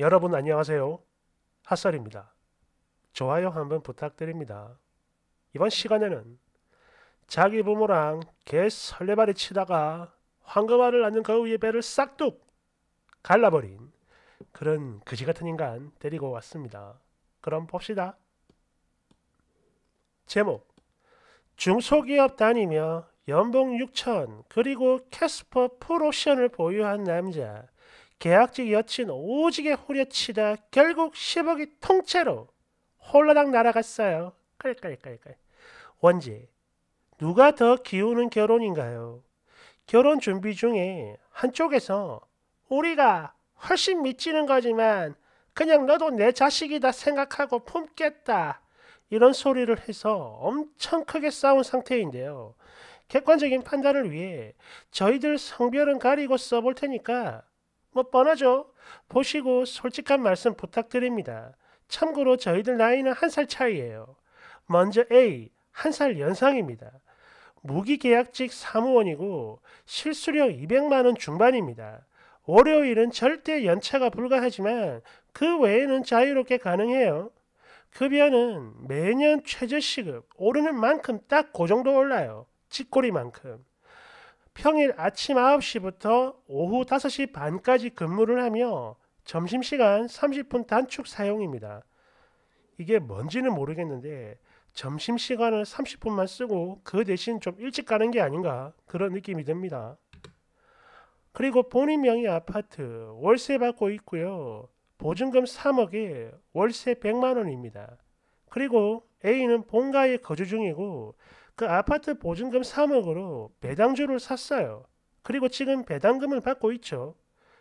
여러분 안녕하세요. 핫설입니다. 좋아요 한번 부탁드립니다. 이번 시간에는 자기 부모랑 개 설레발이 치다가 황금알을 낳는 그 위에 배를 싹둑 갈라버린 그런 그지같은 인간 데리고 왔습니다. 그럼 봅시다. 제목 중소기업 다니며 연봉 6천 그리고 캐스퍼 프로션을 보유한 남자 계약직 여친 오지게 후려치다 결국 10억이 통째로 홀라당 날아갔어요. 깔깔깔깔. 원지, 누가 더 기우는 결혼인가요? 결혼 준비 중에 한쪽에서 우리가 훨씬 미치는 거지만 그냥 너도 내 자식이다 생각하고 품겠다 이런 소리를 해서 엄청 크게 싸운 상태인데요. 객관적인 판단을 위해 저희들 성별은 가리고 써볼 테니까 뭐 뻔하죠. 보시고 솔직한 말씀 부탁드립니다. 참고로 저희들 나이는 한 살 차이예요. 먼저 A, 한 살 연상입니다. 무기계약직 사무원이고 실수령 200만원 중반입니다. 월요일은 절대 연차가 불가하지만 그 외에는 자유롭게 가능해요. 급여는 매년 최저시급 오르는 만큼 딱 그 정도 올라요. 찌꼬리만큼. 평일 아침 9시부터 오후 5시 반까지 근무를 하며 점심시간 30분 단축 사용입니다. 이게 뭔지는 모르겠는데 점심시간을 30분만 쓰고 그 대신 좀 일찍 가는 게 아닌가 그런 느낌이 듭니다. 그리고 본인 명의 아파트 월세 받고 있고요. 보증금 3억에 월세 100만 원입니다. 그리고 A는 본가에 거주 중이고 그 아파트 보증금 3억으로 배당주를 샀어요. 그리고 지금 배당금을 받고 있죠.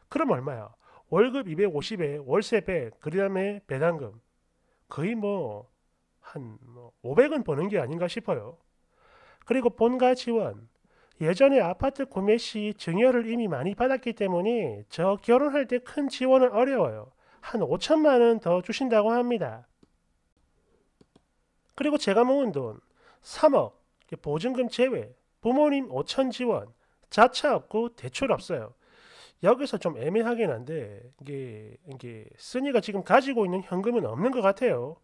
그럼 얼마야? 월급 250에 월세 100, 그 다음에 배당금. 거의 뭐, 한 500은 뭐 버는 게 아닌가 싶어요. 그리고 본가 지원. 예전에 아파트 구매 시 증여를 이미 많이 받았기 때문에 저 결혼할 때 큰 지원은 어려워요. 한 5천만 원 더 주신다고 합니다. 그리고 제가 모은 돈 3억 보증금 제외, 부모님 5천 지원, 자차 없고 대출 없어요. 여기서 좀 애매하긴 한데 이게 이게 쓰니가 지금 가지고 있는 현금은 없는 것 같아요.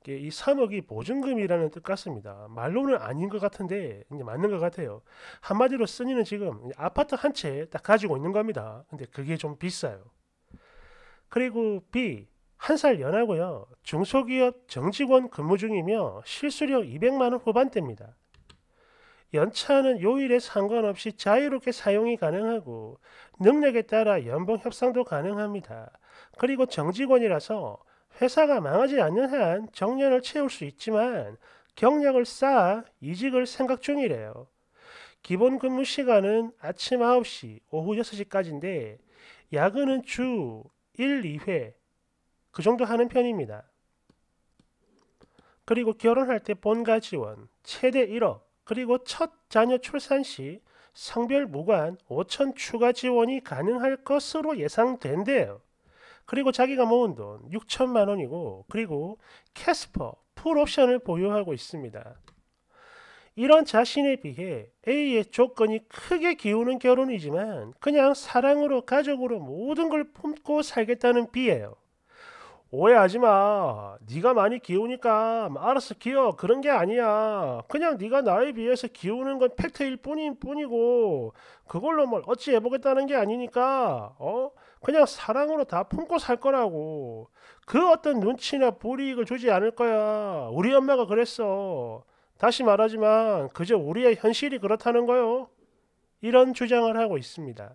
이게 이 3억이 보증금이라는 뜻 같습니다. 말로는 아닌 것 같은데 맞는 것 같아요. 한마디로 쓰니는 지금 아파트 한 채 딱 가지고 있는 겁니다. 근데 그게 좀 비싸요. 그리고 B 한 살 연하고요. 중소기업 정직원 근무 중이며 실수령 200만 원 후반대입니다. 연차는 요일에 상관없이 자유롭게 사용이 가능하고 능력에 따라 연봉 협상도 가능합니다. 그리고 정직원이라서 회사가 망하지 않는 한 정년을 채울 수 있지만 경력을 쌓아 이직을 생각 중이래요. 기본 근무 시간은 아침 9시, 오후 6시까지인데 야근은 주 1, 2회 그 정도 하는 편입니다. 그리고 결혼할 때 본가 지원 최대 1억, 그리고 첫 자녀 출산 시 성별 무관 5천 추가 지원이 가능할 것으로 예상된대요. 그리고 자기가 모은 돈 6천만 원이고 그리고 캐스퍼 풀 옵션을 보유하고 있습니다. 이런 자신에 비해 A의 조건이 크게 기우는 결혼이지만 그냥 사랑으로 가족으로 모든 걸 품고 살겠다는 B예요. 오해하지 마. 네가 많이 기우니까 알아서 기어. 그런 게 아니야. 그냥 네가 나에 비해서 기우는 건 팩트일 뿐인 뿐이고 그걸로 뭘 어찌해 보겠다는 게 아니니까 어? 그냥 사랑으로 다 품고 살 거라고. 그 어떤 눈치나 불이익을 주지 않을 거야. 우리 엄마가 그랬어. 다시 말하지만 그저 우리의 현실이 그렇다는 거요. 이런 주장을 하고 있습니다.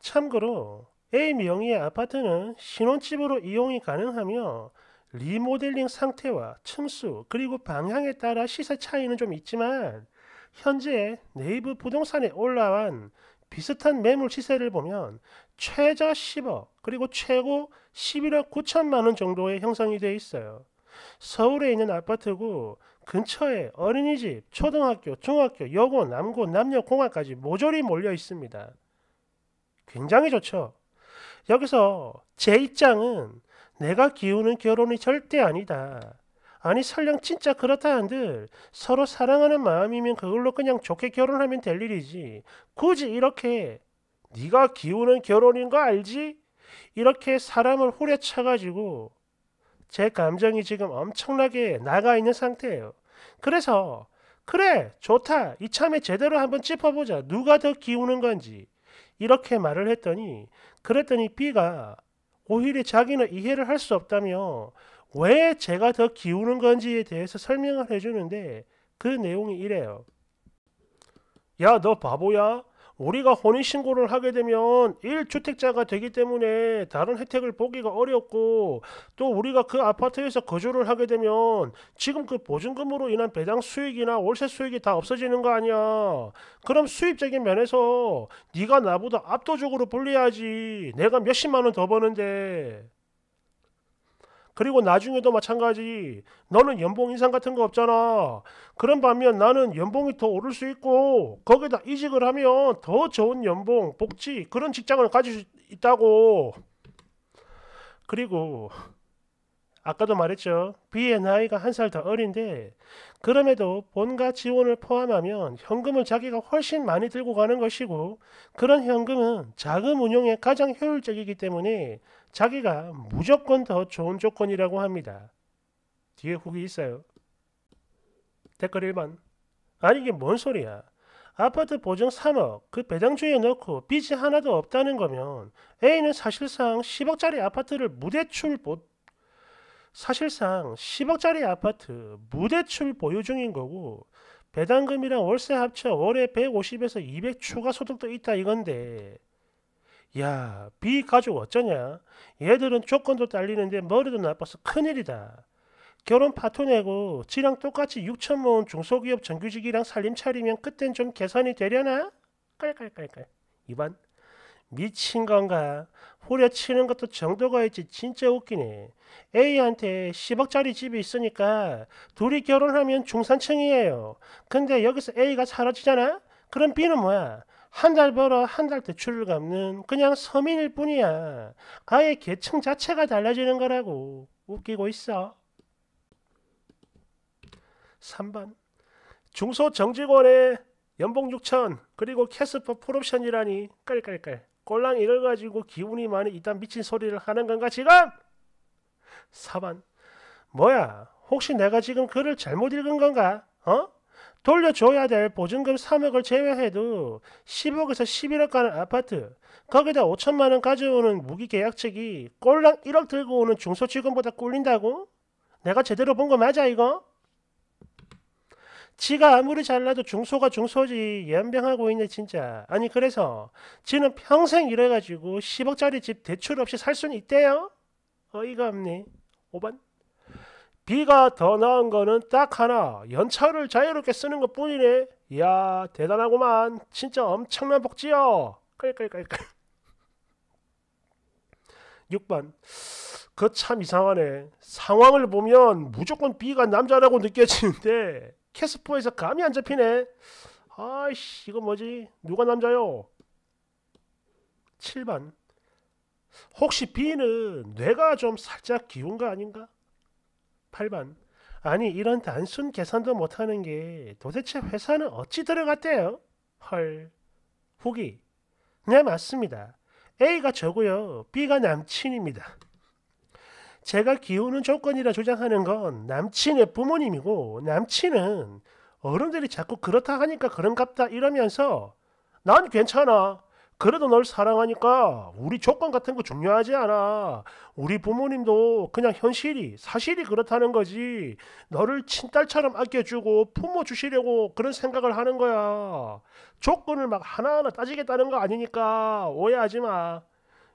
참고로 A 명의의 아파트는 신혼집으로 이용이 가능하며 리모델링 상태와 층수 그리고 방향에 따라 시세 차이는 좀 있지만 현재 네이버 부동산에 올라온 비슷한 매물 시세를 보면 최저 10억 그리고 최고 11억 9천만 원 정도의 형성이 되어 있어요. 서울에 있는 아파트고 근처에 어린이집, 초등학교, 중학교, 여고, 남고, 남녀공학까지 모조리 몰려 있습니다. 굉장히 좋죠. 여기서 제입장은 내가 기우는 결혼이 절대 아니다. 아니 설령 진짜 그렇다 한들 서로 사랑하는 마음이면 그걸로 그냥 좋게 결혼하면 될 일이지. 굳이 이렇게 네가 기우는 결혼인 거 알지? 이렇게 사람을 후려쳐가지고 제 감정이 지금 엄청나게 나가 있는 상태예요. 그래서 그래 좋다 이참에 제대로 한번 짚어보자 누가 더 기우는 건지 이렇게 말을 했더니 그랬더니 B가 오히려 자기는 이해를 할 수 없다며 왜 제가 더 기우는 건지에 대해서 설명을 해주는데 그 내용이 이래요. 야, 너 바보야? 우리가 혼인신고를 하게 되면 1주택자가 되기 때문에 다른 혜택을 보기가 어렵고 또 우리가 그 아파트에서 거주를 하게 되면 지금 그 보증금으로 인한 배당 수익이나 월세 수익이 다 없어지는 거 아니야. 그럼 수입적인 면에서 네가 나보다 압도적으로 불리하지. 내가 몇십만 원 더 버는데. 그리고 나중에도 마찬가지. 너는 연봉 인상 같은 거 없잖아. 그런 반면 나는 연봉이 더 오를 수 있고 거기다 이직을 하면 더 좋은 연봉, 복지 그런 직장을 가질 수 있다고. 그리고 아까도 말했죠. B의 나이가 한 살 더 어린데 그럼에도 본가 지원을 포함하면 현금을 자기가 훨씬 많이 들고 가는 것이고 그런 현금은 자금 운용에 가장 효율적이기 때문에 자기가 무조건 더 좋은 조건이라고 합니다. 뒤에 후기 있어요. 댓글 1번 아니 이게 뭔 소리야. 아파트 보증 3억 그 배당주에 넣고 빚이 하나도 없다는 거면 A는 사실상 10억짜리 아파트를 무대출 보 사실상 10억짜리 아파트 무대출 보유 중인 거고 배당금이랑 월세 합쳐 월에 150에서 200 추가 소득도 있다 이건데 야, 비 가족 어쩌냐? 얘들은 조건도 딸리는데 머리도 나빠서 큰일이다. 결혼 파토 내고 지랑 똑같이 6천 모은 중소기업 정규직이랑 살림 차리면 그땐 좀 개선이 되려나? 깔깔깔깔. 2번. 미친 건가? 후려치는 것도 정도가 있지 진짜 웃기네. A한테 10억짜리 집이 있으니까 둘이 결혼하면 중산층이에요. 근데 여기서 A가 사라지잖아? 그럼 B는 뭐야? 한달 벌어 한 달 대출을 갚는 그냥 서민일 뿐이야. 아예 계층 자체가 달라지는 거라고 웃기고 있어. 3번 중소정직원의 연봉 6천 그리고 캐스퍼 풀옵션이라니 깔깔깔 꼴랑 이걸 가지고 기운이 많이 이딴 미친 소리를 하는 건가 지금? 4번 뭐야 혹시 내가 지금 글을 잘못 읽은 건가? 어? 돌려줘야 될 보증금 3억을 제외해도 10억에서 11억 가는 아파트, 거기다 5천만 원 가져오는 무기계약책이 꼴랑 1억 들고 오는 중소직원보다 꿀린다고? 내가 제대로 본 거 맞아 이거? 지가 아무리 잘나도 중소가 중소지 연병하고 있네 진짜. 아니 그래서 지는 평생 이래가지고 10억짜리 집 대출 없이 살 수는 있대요? 어이가 없네. 5번. 비가더 나은 거는 딱 하나 연차를 자유롭게 쓰는 것 뿐이네 이야 대단하구만 진짜 엄청난 복지요 6번 그 참 이상하네 상황을 보면 무조건 비가 남자라고 느껴지는데 캐스퍼에서 감이 안 잡히네 아이씨 이거 뭐지 누가 남자요 7번 혹시 비는 뇌가 좀 살짝 기운 거 아닌가 8번. 아니 이런 단순 계산도 못하는 게 도대체 회사는 어찌 들어갔대요? 헐. 후기. 네 맞습니다. A가 저고요. B가 남친입니다. 제가 기우는 조건이라 주장하는 건 남친의 부모님이고 남친은 어른들이 자꾸 그렇다 하니까 그런갑다 이러면서 난 괜찮아. 그래도 널 사랑하니까 우리 조건 같은 거 중요하지 않아. 우리 부모님도 그냥 현실이, 사실이 그렇다는 거지. 너를 친딸처럼 아껴주고 품어주시려고 그런 생각을 하는 거야. 조건을 막 하나하나 따지겠다는 거 아니니까 오해하지 마.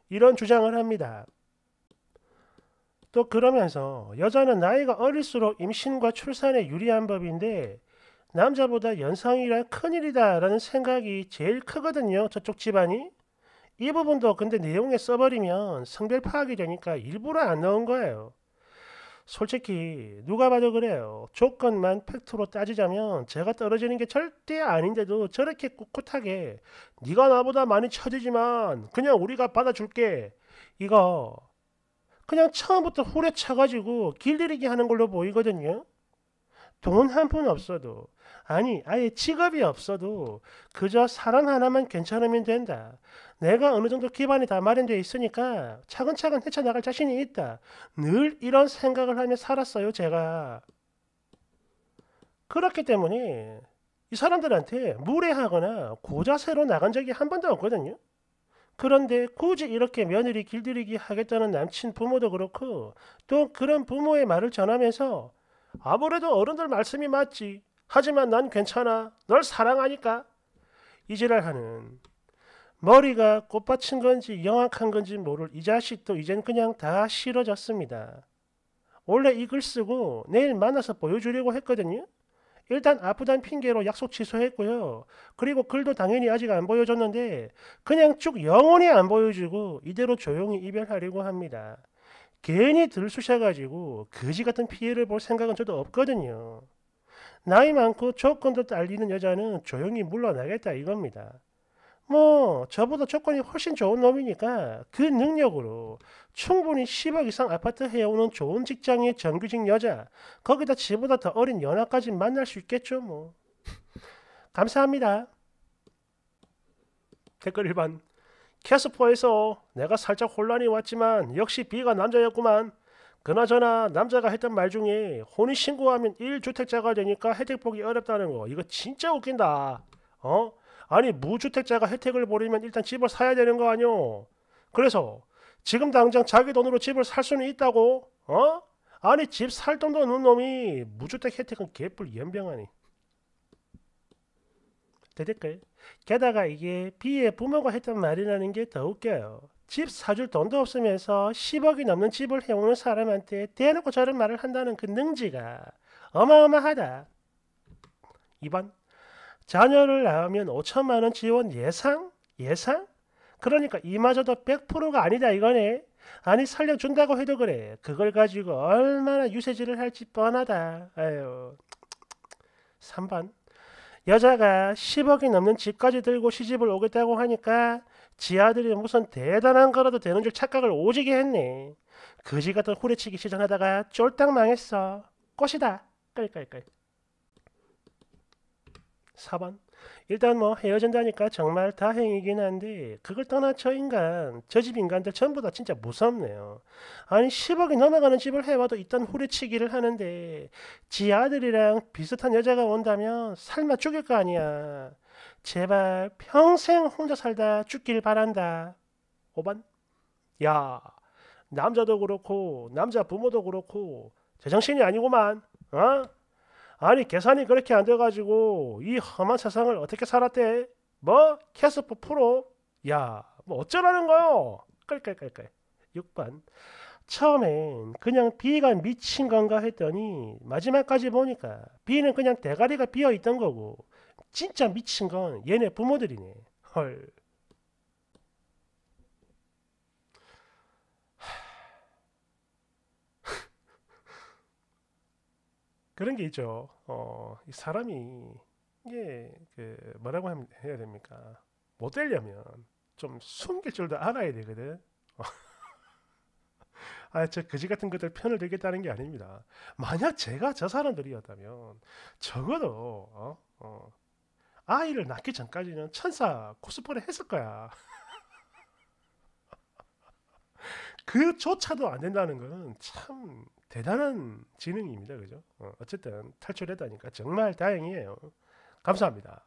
이런 주장을 합니다. 또 그러면서 여자는 나이가 어릴수록 임신과 출산에 유리한 법인데 남자보다 연상이란 큰일이다라는 생각이 제일 크거든요. 저쪽 집안이. 이 부분도 근데 내용에 써버리면 성별 파악이 되니까 일부러 안 넣은 거예요. 솔직히 누가 봐도 그래요. 조건만 팩트로 따지자면 제가 떨어지는 게 절대 아닌데도 저렇게 꿋꿋하게 네가 나보다 많이 쳐지지만 그냥 우리가 받아줄게. 이거 그냥 처음부터 후려쳐가지고 길들이기 하는 걸로 보이거든요. 돈한푼 없어도 아니 아예 직업이 없어도 그저 사랑 하나만 괜찮으면 된다. 내가 어느 정도 기반이 다 마련되어 있으니까 차근차근 헤쳐나갈 자신이 있다. 늘 이런 생각을 하며 살았어요 제가. 그렇기 때문에 이 사람들한테 무례하거나 고자세로 나간 적이 한 번도 없거든요. 그런데 굳이 이렇게 며느리 길들이기 하겠다는 남친 부모도 그렇고 또 그런 부모의 말을 전하면서 아무래도 어른들 말씀이 맞지. 하지만 난 괜찮아. 널 사랑하니까. 이지랄하는 머리가 꽃받친 건지 영악한 건지 모를 이 자식도 이젠 그냥 다 싫어졌습니다. 원래 이 글 쓰고 내일 만나서 보여주려고 했거든요. 일단 아프단 핑계로 약속 취소했고요. 그리고 글도 당연히 아직 안 보여줬는데 그냥 쭉 영원히 안 보여주고 이대로 조용히 이별하려고 합니다. 괜히 들쑤셔가지고 거지 같은 피해를 볼 생각은 저도 없거든요. 나이 많고 조건도 딸리는 여자는 조용히 물러나겠다 이겁니다. 뭐 저보다 조건이 훨씬 좋은 놈이니까 그 능력으로 충분히 10억 이상 아파트 해오는 좋은 직장의 정규직 여자 거기다 지보다 더 어린 연하까지 만날 수 있겠죠 뭐 감사합니다 댓글 1번 캐스퍼에서 내가 살짝 혼란이 왔지만 역시 B가 남자였구만. 그나저나 남자가 했던 말 중에 혼인신고하면 1주택자가 되니까 혜택 보기 어렵다는 거. 이거 진짜 웃긴다. 어? 아니 무주택자가 혜택을 보려면 일단 집을 사야 되는 거 아니오. 그래서 지금 당장 자기 돈으로 집을 살 수는 있다고? 어? 아니 집 살 돈도 없는 놈이 무주택 혜택은 개뿔 연병하니. 대댓글. 게다가 이게 B의 부모가 했던 말이라는 게 더 웃겨요. 집 사줄 돈도 없으면서 10억이 넘는 집을 해오는 사람한테 대놓고 저런 말을 한다는 그 능지가 어마어마하다. 2번 자녀를 낳으면 5천만 원 지원 예상? 예상? 그러니까 이마저도 100%가 아니다 이거네. 아니 살려준다고 해도 그래. 그걸 가지고 얼마나 유세질을 할지 뻔하다. 아유. 3번 여자가 10억이 넘는 집까지 들고 시집을 오겠다고 하니까 지 아들이 무슨 대단한 거라도 되는 줄 착각을 오지게 했네. 거지 같은 후레치기 시전하다가 쫄딱 망했어. 꽃이다. 깔깔깔. 4번 일단 뭐 헤어진다니까 정말 다행이긴 한데 그걸 떠나쳐 인간 저 집 인간들 전부 다 진짜 무섭네요. 아니 10억이 넘어가는 집을 해봐도 일단 후려치기를 하는데 지 아들이랑 비슷한 여자가 온다면 살마 죽일 거 아니야. 제발 평생 혼자 살다 죽길 바란다. 5번 야 남자도 그렇고 남자 부모도 그렇고 제정신이 아니고만 어? 아니 계산이 그렇게 안 돼가지고 이 험한 세상을 어떻게 살았대? 뭐? 캐스퍼 프로? 야, 뭐 어쩌라는 거요? 깔깔깔깔. 6번. 처음엔 그냥 비가 미친 건가 했더니 마지막까지 보니까 비는 그냥 대가리가 비어 있던 거고 진짜 미친 건 얘네 부모들이네. 헐. 그런 게 있죠. 어, 사람이 이게 그 뭐라고 해야 됩니까? 못 되려면 좀 숨길 줄도 알아야 되거든. 아, 저 거지 같은 것들 편을 들겠다는 게 아닙니다. 만약 제가 저 사람들이었다면 적어도 어? 어, 아이를 낳기 전까지는 천사 코스프레 했을 거야. 그조차도 안 된다는 것은 참 대단한 지능입니다. 그죠? 어, 쨌든 탈출했다니까 정말 다행이에요. 감사합니다.